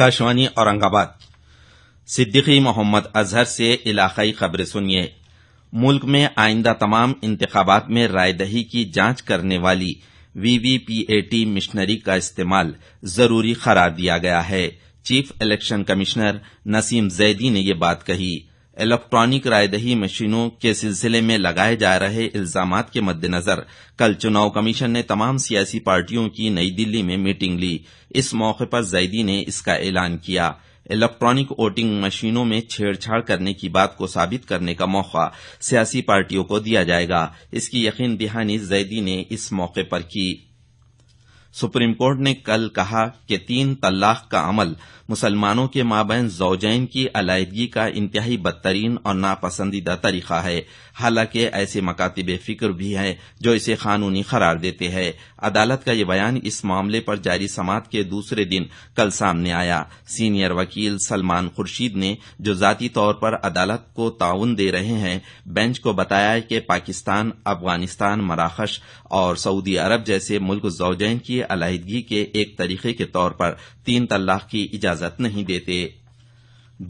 آکاشوانی اورنگ آباد صدیقی محمد اظہر سے علاقائی خبریں سنیے ملک میں آئندہ تمام انتخابات میں رائے دہی کی جانچ کرنے والی وی وی پی اے ٹی مشنری کا استعمال ضروری قرار دیا گیا ہے chief election commissioner Naseem Zaidi نے یہ بات کہی الیکٹرانک رائے دہی مشینوں کے سلسلے میں لگائے جا رہے الزامات کے مدنظر کل چناؤ کمیشن نے تمام سیاسی پارٹیوں کی نئی دلی میں میٹنگ لی اس موقع پر زیدی نے اس کا اعلان کیا الیکٹرانک ووٹنگ مشینوں میں چھیڑ چھاڑ کرنے کی بات کو ثابت کرنے کا موقع سیاسی پارٹیوں کو دیا جائے گا اس کی یقین دہانی زیدی نے اس موقع پر کی سپریم کورٹ نے کل کہا کہ تین طلاق کا عمل مسلمانوں کے مابین زوجین کی علیحدگی کا انتہائی بدترین اور ناپسندیدہ طریقہ ہے حالانکہ ایسے مکاتب فکر بھی ہیں جو اسے قانونی قرار دیتے ہیں عدالت کا یہ بیان اس معاملے پر جاری سماعت کے دوسرے دن کل سامنے آیا سینئر وکیل سلمان خورشید نے جو ذاتی طور پر عدالت کو تعاون دے رہے ہیں بینچ کو بتایا کہ پاکستان افغانستان مراکش اور سعودی عرب جیسے ملک زوجین کی علیحدگی کے ایک طریقے کے طور پر تین طلاق کی اجازت نہیں دیتے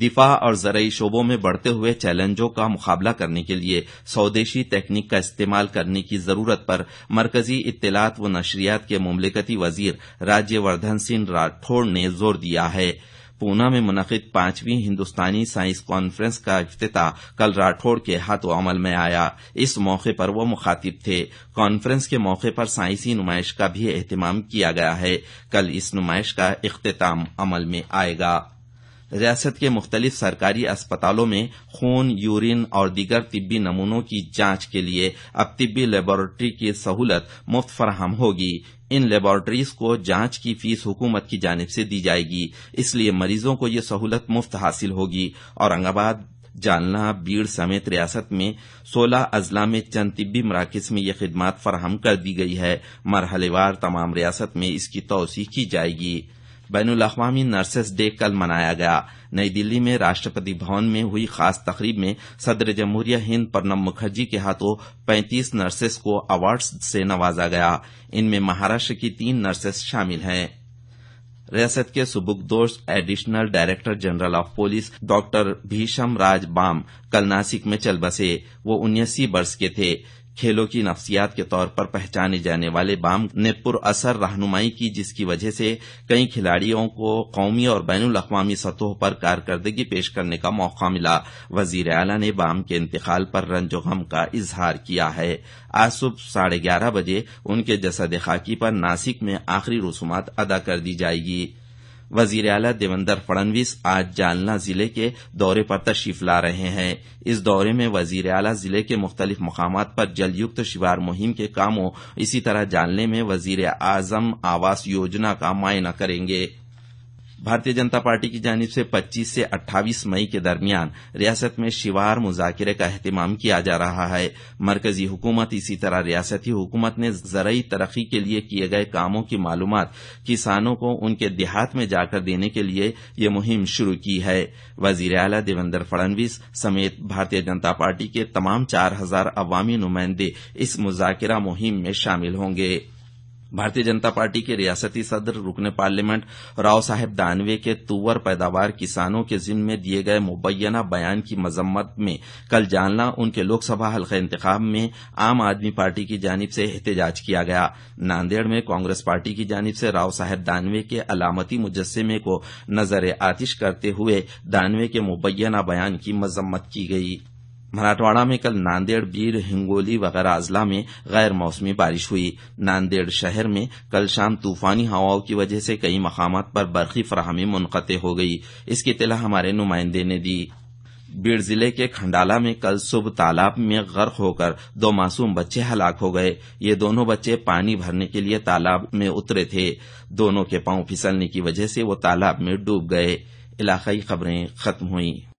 دفاع اور زرعی شعبوں میں بڑھتے ہوئے چیلنجوں کا مقابلہ کرنے کے لیے سودیشی تکنیک کا استعمال کرنے کی ضرورت پر مرکزی اطلاعات و نشریات کے مملکتی وزیر راجیہ وردھن سنگھ راٹھوڑ نے زور دیا ہے پونا میں منعقد پانچویں ہندوستانی سائنس کانفرنس کا افتتاح کل راٹوڑ کے ہاتھوں عمل میں آیا اس موقع پر وہ مخاطب تھے کانفرنس کے موقع پر سائنسی نمائش کا بھی اہتمام کیا گیا ہے کل اس نمائش کا اختتام عمل میں آئے گا ریاست کے مختلف سرکاری اسپتالوں میں خون یورین اور دیگر طبی نمونوں کی جانچ کے لیے اب طبی لیبارٹری کی سہولت مفت فراہم ہوگی ان لیبارٹریز کو جانچ کی فیس حکومت کی جانب سے دی جائے گی اس لیے مریضوں کو یہ سہولت مفت حاصل ہوگی اورنگ آباد جالنا بیڑ سمیت ریاست میں سولہ اضلاع میں چند طبی مراکز میں یہ خدمات فراہم کر دی گئی ہے مرحلے وار تمام ریاست میں اس کی توسیع کی جائے گی بین الاقوامی نرسز ڈے کل منایا گیا نئی دلی میں راشٹرپتی بھون میں ہوئی خاص تقریب میں صدر جمہوریہ ہند پرنب مکھرجی کے ہاتھوں پینتیس نرسز کو ایوارڈز سے نوازا گیا ان میں مہاراشٹر کی تین نرسز شامل ہیں ریاست کے سبکدوش additional director general of police doctor Bhishma Raj Bam کل ناسک میں چل بسے وہ انیسی برس کے تھے کھیلوں کی نفسیات کے طور پر پہچانے جانے والے بام نے پر اثر رہنمائی کی جس کی وجہ سے کئی کھلاڑیوں کو قومی اور بین الاقوامی سطحوں پر کارکردگی پیش کرنے کا موقع ملا وزیر اعلی نے بام کے انتقال پر رنج و غم کا اظہار کیا ہے آج صبح ساڑھے گیارہ بجے ان کے جسد خاکی پر ناسک میں آخری رسومات ادا کر دی جائے گی وزیر اعلی دیوندر فڑنویس آج جالنا ضلع کے دورے پر تشریف لا رہے ہیں اس دورے میں وزیر اعلی ضلع کے مختلف مقامات پر جل یوکت شیوار مہم کے کاموں اسی طرح جاننے میں وزیر اعظم آواس یوجنا کا معائنہ کریں گے بھارتی جنتا پارٹی کی جانب سے پچیس سے اٹھائیس مئی کے درمیان ریاست میں شیوار مذاکرے کا اہتمام کیا جا رہا ہے مرکزی حکومت اسی طرح ریاستی حکومت نے زرعی ترقی کے لیے کیے گئے کاموں کی معلومات کسانوں کو ان کے دیہات میں جا کر دینے کے لیے یہ مہم شروع کی ہے وزیر اعلی دیوندر فڑنویس سمیت بھارتی جنتا پارٹی کے تمام چار ہزار عوامی نمائندے اس مذاکرہ مہم میں شامل ہوں گے بھارتی جنتا پارٹی کے ریاستی صدر رکن پارلیمنٹ راؤ صاحب دانوے کے تور پیداوار کسانوں کے ذمے میں دیے گئے مبینہ بیان کی مذمت میں کل جاننا ان کے لوک سبھا حلقہ انتخاب میں عام آدمی پارٹی کی جانب سے احتجاج کیا گیا ناندیڑ میں کانگریس پارٹی کی جانب سے راؤ صاحب دانوے کے علامتی مجسمے کو نظر آتش کرتے ہوئے دانوے کے مبینہ بیان کی مذمت کی گئی مراٹواڑا میں کل ناندیڑ بیڑ ہنگولی وغیرہ اضلاع میں غیر موسمی بارش ہوئی ناندیڑ شہر میں کل شام طوفانی ہواؤں کی وجہ سے کئی مقامات پر برقی فراہمی منقطع ہو گئی اس کی اطلاع ہمارے نمائندے نے دی بیڑ ضلع کے کھنڈالا میں کل صبح تالاب میں غرق ہو کر دو معصوم بچے ہلاک ہو گئے یہ دونوں بچے پانی بھرنے کے لیے تالاب میں اترے تھے دونوں کے پاؤں پھسلنے کی وجہ سے وہ تالاب میں ڈوب گئے علاقائی خبریں ختم ہوئیں